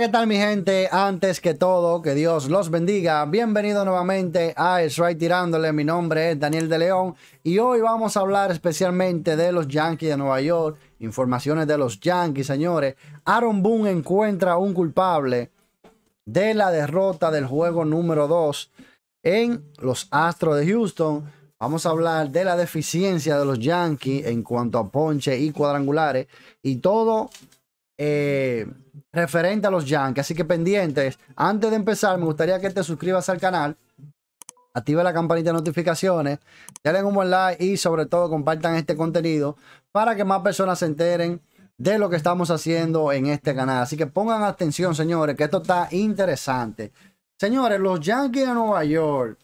¿qué tal mi gente? Antes que todo, que Dios los bendiga. Bienvenido nuevamente a Strike Tirándole. Mi nombre es Daniel de León y hoy vamos a hablar especialmente de los Yankees de Nueva York. Informaciones de los Yankees, señores. Aaron Boone encuentra un culpable de la derrota del juego número 2 en los Astros de Houston. Vamos a hablar de la deficiencia de los Yankees en cuanto a ponche y cuadrangulares y todo eh, referente a los Yankees. Así que pendientes, antes de empezar, me gustaría que te suscribas al canal, activa la campanita de notificaciones, denle un buen like y sobre todo compartan este contenido para que más personas se enteren de lo que estamos haciendo en este canal. Así que pongan atención, señores, que esto está interesante. Señores, los Yankees de Nueva York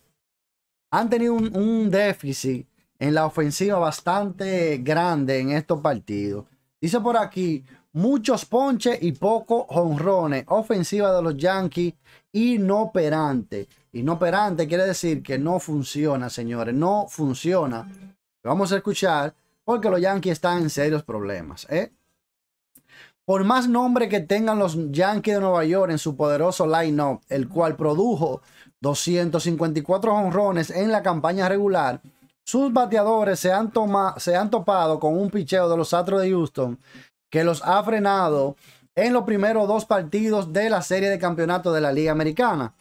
han tenido un déficit en la ofensiva bastante grande en estos partidos. Dice por aquí, Muchos ponches y pocos honrones. Ofensiva de los Yankees inoperante. Inoperante quiere decir que no funciona, señores. No funciona. vamos a escuchar porque los Yankees están en serios problemas. ¿eh? Por más nombre que tengan los Yankees de Nueva York en su poderoso line-up, el cual produjo 254 honrones en la campaña regular, sus bateadores se han, se han topado con un picheo de los Astros de Houston que los ha frenado en los primeros dos partidos de la serie de campeonato de la Liga Americana.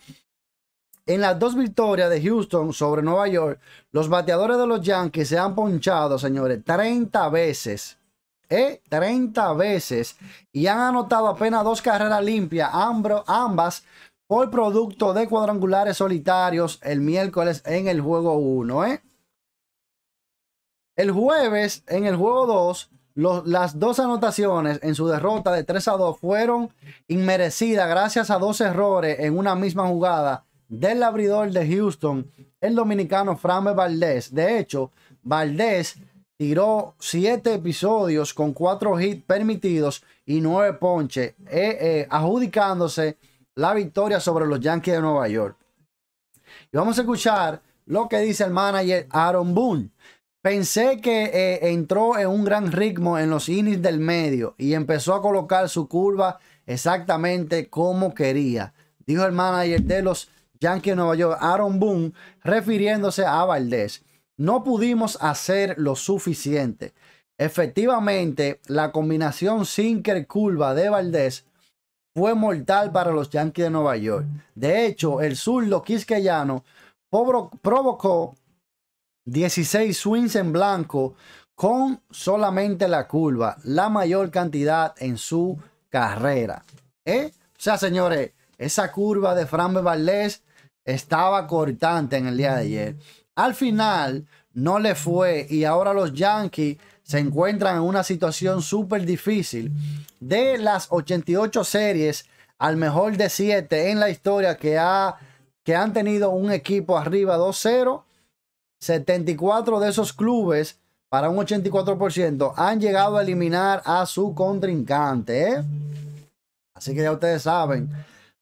En las dos victorias de Houston sobre Nueva York, los bateadores de los Yankees se han ponchado, señores, 30 veces. ¿eh? 30 veces. Y han anotado apenas dos carreras limpias, ambas por producto de cuadrangulares solitarios el miércoles en el juego 1. ¿eh? El jueves, en el juego 2, las dos anotaciones en su derrota de 3 a 2 fueron inmerecidas gracias a dos errores en una misma jugada del abridor de Houston, el dominicano Frambe Valdés. De hecho, Valdés tiró siete episodios con cuatro hits permitidos y nueve ponches, eh, eh, adjudicándose la victoria sobre los Yankees de Nueva York. Y vamos a escuchar lo que dice el manager Aaron Boone Pensé que eh, entró en un gran ritmo en los innings del medio y empezó a colocar su curva exactamente como quería, dijo el manager de los Yankees de Nueva York, Aaron Boone, refiriéndose a Valdés. No pudimos hacer lo suficiente. Efectivamente, la combinación sinker-curva de Valdés fue mortal para los Yankees de Nueva York. De hecho, el zurdo quisqueyano provocó 16 swings en blanco con solamente la curva, la mayor cantidad en su carrera. ¿Eh? O sea, señores, esa curva de Fran Valdés estaba cortante en el día de ayer. Al final no le fue y ahora los Yankees se encuentran en una situación súper difícil. De las 88 series al mejor de 7 en la historia que, ha, que han tenido un equipo arriba 2-0 74 de esos clubes, para un 84%, han llegado a eliminar a su contrincante. ¿eh? Así que ya ustedes saben,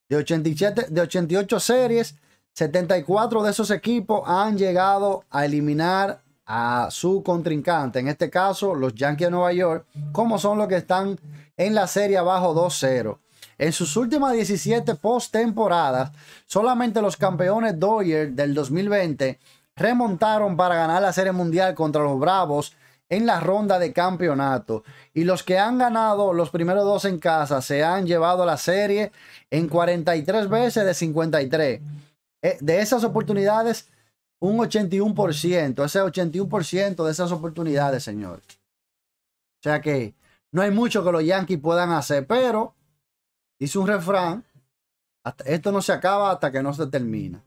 de, 87, de 88 series, 74 de esos equipos han llegado a eliminar a su contrincante. En este caso, los Yankees de Nueva York, como son los que están en la serie abajo 2-0. En sus últimas 17 postemporadas, solamente los campeones Doyer del 2020 remontaron para ganar la Serie Mundial contra los Bravos en la ronda de campeonato. Y los que han ganado los primeros dos en casa se han llevado la serie en 43 veces de 53. Eh, de esas oportunidades, un 81%. Ese 81% de esas oportunidades, señores. O sea que no hay mucho que los Yankees puedan hacer, pero dice un refrán, esto no se acaba hasta que no se termina.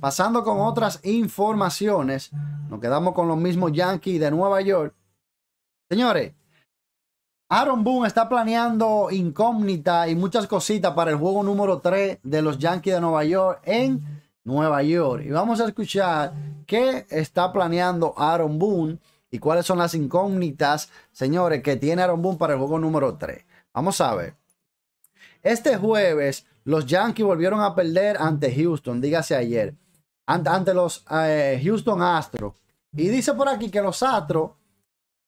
Pasando con otras informaciones, nos quedamos con los mismos Yankees de Nueva York. Señores, Aaron Boone está planeando incógnita y muchas cositas para el juego número 3 de los Yankees de Nueva York en Nueva York. Y vamos a escuchar qué está planeando Aaron Boone y cuáles son las incógnitas, señores, que tiene Aaron Boone para el juego número 3. Vamos a ver. Este jueves los Yankees volvieron a perder ante Houston, dígase ayer, ante, los eh, Houston Astros. Y dice por aquí que los Astros,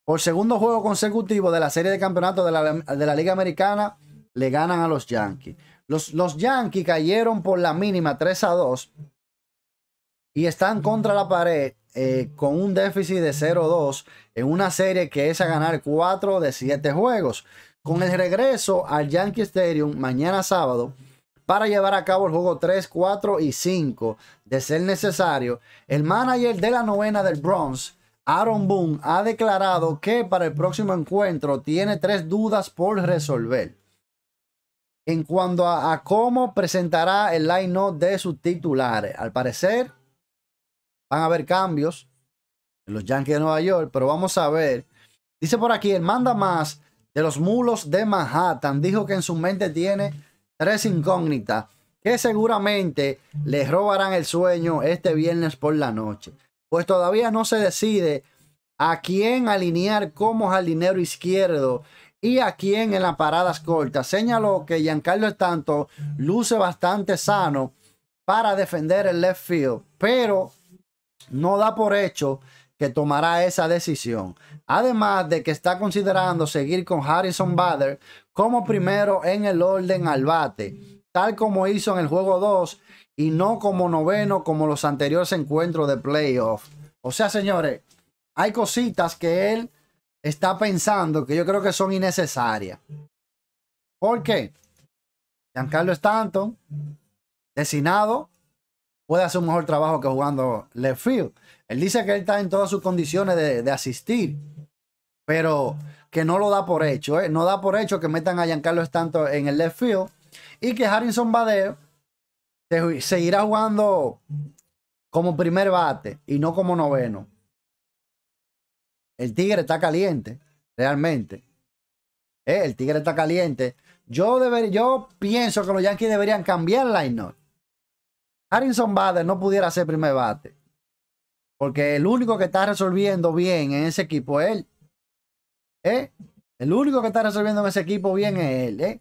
por segundo juego consecutivo de la serie de campeonato de la, Liga Americana, le ganan a los Yankees. Los, Yankees cayeron por la mínima 3 a 2 y están contra la pared eh, con un déficit de 0-2 en una serie que es a ganar 4 de 7 juegos. Con el regreso al Yankee Stadium mañana sábado, para llevar a cabo el juego 3, 4 y 5 de ser necesario, el manager de la novena del Bronx, Aaron Boone, ha declarado que para el próximo encuentro tiene tres dudas por resolver. En cuanto a, cómo presentará el line-up de sus titulares, al parecer van a haber cambios en los Yankees de Nueva York, pero vamos a ver. Dice por aquí, el manda más de los mulos de Manhattan dijo que en su mente tiene tres incógnitas que seguramente les robarán el sueño este viernes por la noche, pues todavía no se decide a quién alinear como jardinero izquierdo y a quién en las paradas cortas. Señaló que Giancarlo Stanton luce bastante sano para defender el left field, pero no da por hecho tomará esa decisión. Además de que está considerando seguir con Harrison Bader como primero en el orden al bate, tal como hizo en el juego 2 y no como noveno como los anteriores encuentros de playoff. O sea, señores, hay cositas que él está pensando que yo creo que son innecesarias. ¿Por qué? Giancarlo Stanton, designado puede hacer un mejor trabajo que jugando left field. Él dice que él está en todas sus condiciones de, asistir, pero que no lo da por hecho. ¿eh? No da por hecho que metan a Giancarlo Stanton en el left field y que Harrison Bader seguirá jugando como primer bate y no como noveno. El Tigre está caliente, realmente. Eh, el Tigre está caliente. Yo, yo pienso que los Yankees deberían cambiar la line Harrison Bader no pudiera ser primer bate. Porque el único que está resolviendo bien en ese equipo es él. ¿Eh? El único que está resolviendo en ese equipo bien es él. ¿eh?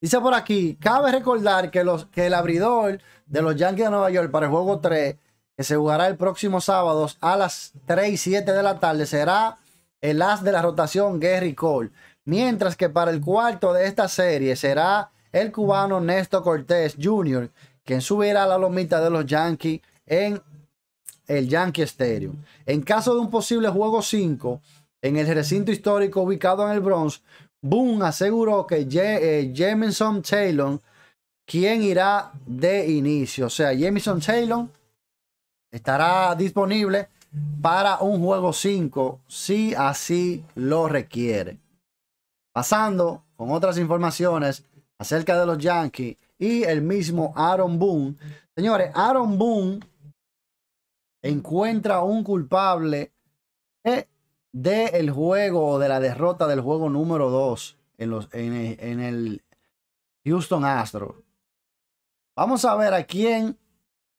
Dice por aquí, cabe recordar que, los, que el abridor de los Yankees de Nueva York para el juego 3, que se jugará el próximo sábado a las 3 y 7 de la tarde, será el as de la rotación Gary Cole. Mientras que para el cuarto de esta serie será el cubano Néstor Cortés Jr., quien subirá a la lomita de los Yankees en el Yankee Stadium. En caso de un posible juego 5 en el recinto histórico ubicado en el Bronx, Boone aseguró que eh, Jameson Taylor, quien irá de inicio, o sea, Jameson Taylor estará disponible para un juego 5 si así lo requiere. Pasando con otras informaciones acerca de los Yankees, y el mismo Aaron Boone. Señores, Aaron Boone encuentra un culpable eh, de el juego, de la derrota del juego número 2 en, los, en, el, en el Houston Astros. Vamos a ver a quién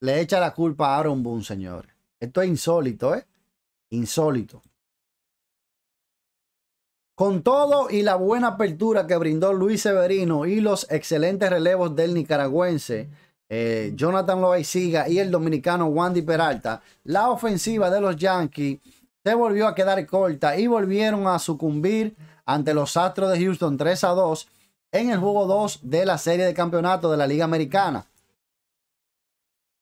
le echa la culpa a Aaron Boone, señores. Esto es insólito, ¿eh? Insólito. Con todo y la buena apertura que brindó Luis Severino y los excelentes relevos del nicaragüense eh, Jonathan Loaiziga y el dominicano Wandy Peralta, la ofensiva de los Yankees se volvió a quedar corta y volvieron a sucumbir ante los Astros de Houston 3 a 2 en el juego 2 de la serie de campeonato de la Liga Americana.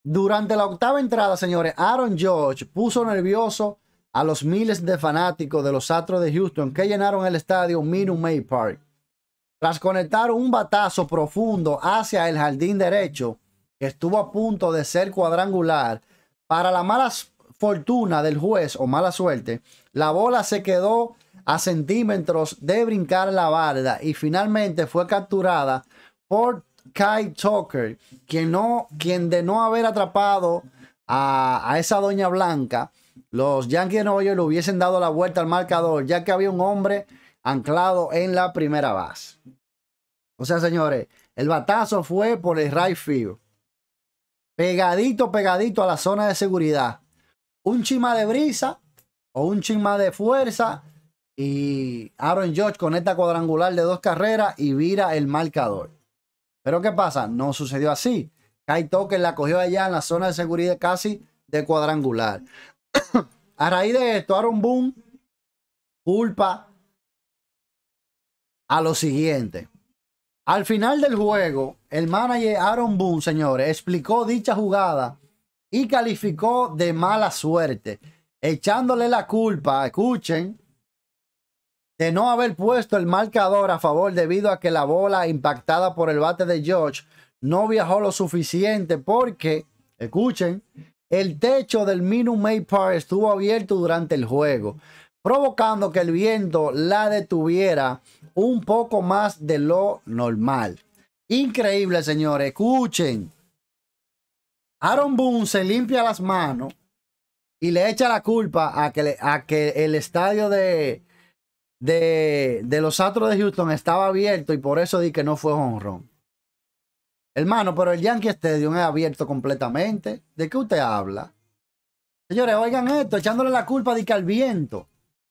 Durante la octava entrada, señores, Aaron George puso nervioso a los miles de fanáticos de los Astros de Houston que llenaron el estadio Minute Maid Park. Tras conectar un batazo profundo hacia el jardín derecho, que estuvo a punto de ser cuadrangular, para la mala fortuna del juez o mala suerte, la bola se quedó a centímetros de brincar la barda y finalmente fue capturada por Kai Tucker, quien, de no haber atrapado a esa doña blanca, los Yankees de Nueva York hubiesen dado la vuelta al marcador, ya que había un hombre anclado en la primera base. O sea, señores, el batazo fue por el right field. Pegadito, pegadito a la zona de seguridad. Un chima de brisa o un chima de fuerza. Y Aaron George conecta cuadrangular de dos carreras y vira el marcador. Pero ¿qué pasa? No sucedió así. Kai Token la cogió allá en la zona de seguridad casi de cuadrangular. A raíz de esto, Aaron Boone culpa a lo siguiente. Al final del juego, el manager Aaron Boone, señores, explicó dicha jugada y calificó de mala suerte, echándole la culpa, escuchen, de no haber puesto el marcador a favor debido a que la bola impactada por el bate de George no viajó lo suficiente porque, escuchen, el techo del Minute Maid Park estuvo abierto durante el juego, provocando que el viento la detuviera un poco más de lo normal. Increíble, señores. Escuchen. Aaron Boone se limpia las manos y le echa la culpa a que, el estadio de, de, los Astros de Houston estaba abierto y por eso di que no fue honrón. Hermano, pero el Yankee Stadium es abierto completamente. ¿De qué usted habla? Señores, oigan esto, echándole la culpa de que al viento,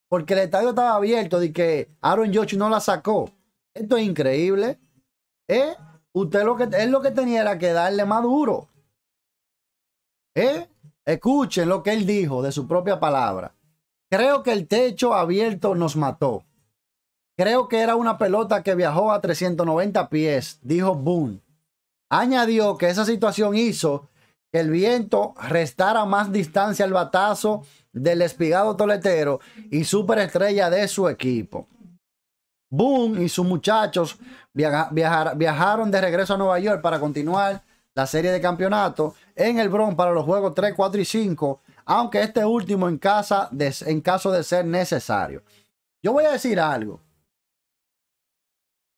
porque el estadio estaba abierto, de que Aaron George no la sacó. Esto es increíble. ¿Eh? Usted lo que, lo que tenía que darle más duro. ¿Eh? Escuchen lo que él dijo de su propia palabra. Creo que el techo abierto nos mató. Creo que era una pelota que viajó a 390 pies, dijo Boone. Añadió que esa situación hizo que el viento restara más distancia al batazo del espigado toletero y superestrella de su equipo. Boom y sus muchachos viajaron de regreso a Nueva York para continuar la serie de campeonato en el Bronx para los juegos 3, 4 y 5, aunque este último en, casa en caso de ser necesario. Yo voy a decir algo.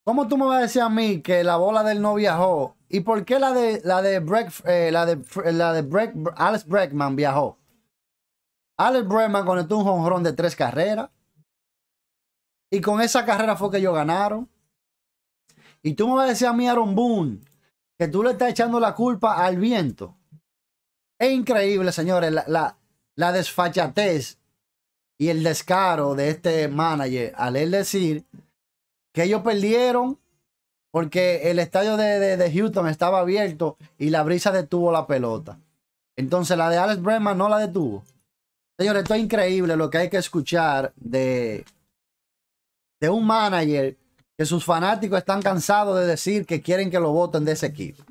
¿Cómo tú me vas a decir a mí que la bola del no viajó ¿Y por qué la de la de la eh, la de Alex Breckman viajó? Alex Breckman conectó un jonrón de tres carreras. Y con esa carrera fue que ellos ganaron. Y tú me vas a decir a mí, Aaron Boone, que tú le estás echando la culpa al viento. Es increíble, señores, la, la, la desfachatez y el descaro de este manager al él decir que ellos perdieron porque el estadio de, Houston estaba abierto y la brisa detuvo la pelota. Entonces la de Alex Bregman no la detuvo. Señores, esto es increíble lo que hay que escuchar de, de un manager que sus fanáticos están cansados de decir que quieren que lo voten de ese equipo.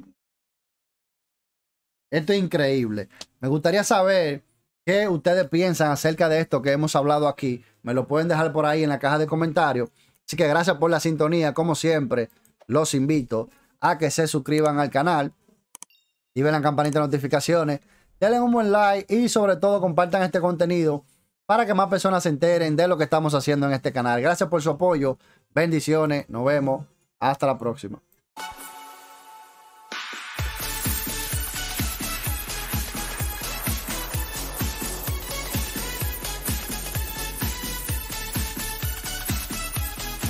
Esto es increíble. Me gustaría saber qué ustedes piensan acerca de esto que hemos hablado aquí. Me lo pueden dejar por ahí en la caja de comentarios. Así que gracias por la sintonía, como siempre los invito a que se suscriban al canal, y ven la campanita de notificaciones, denle un buen like y sobre todo compartan este contenido para que más personas se enteren de lo que estamos haciendo en este canal. Gracias por su apoyo, bendiciones, nos vemos, hasta la próxima.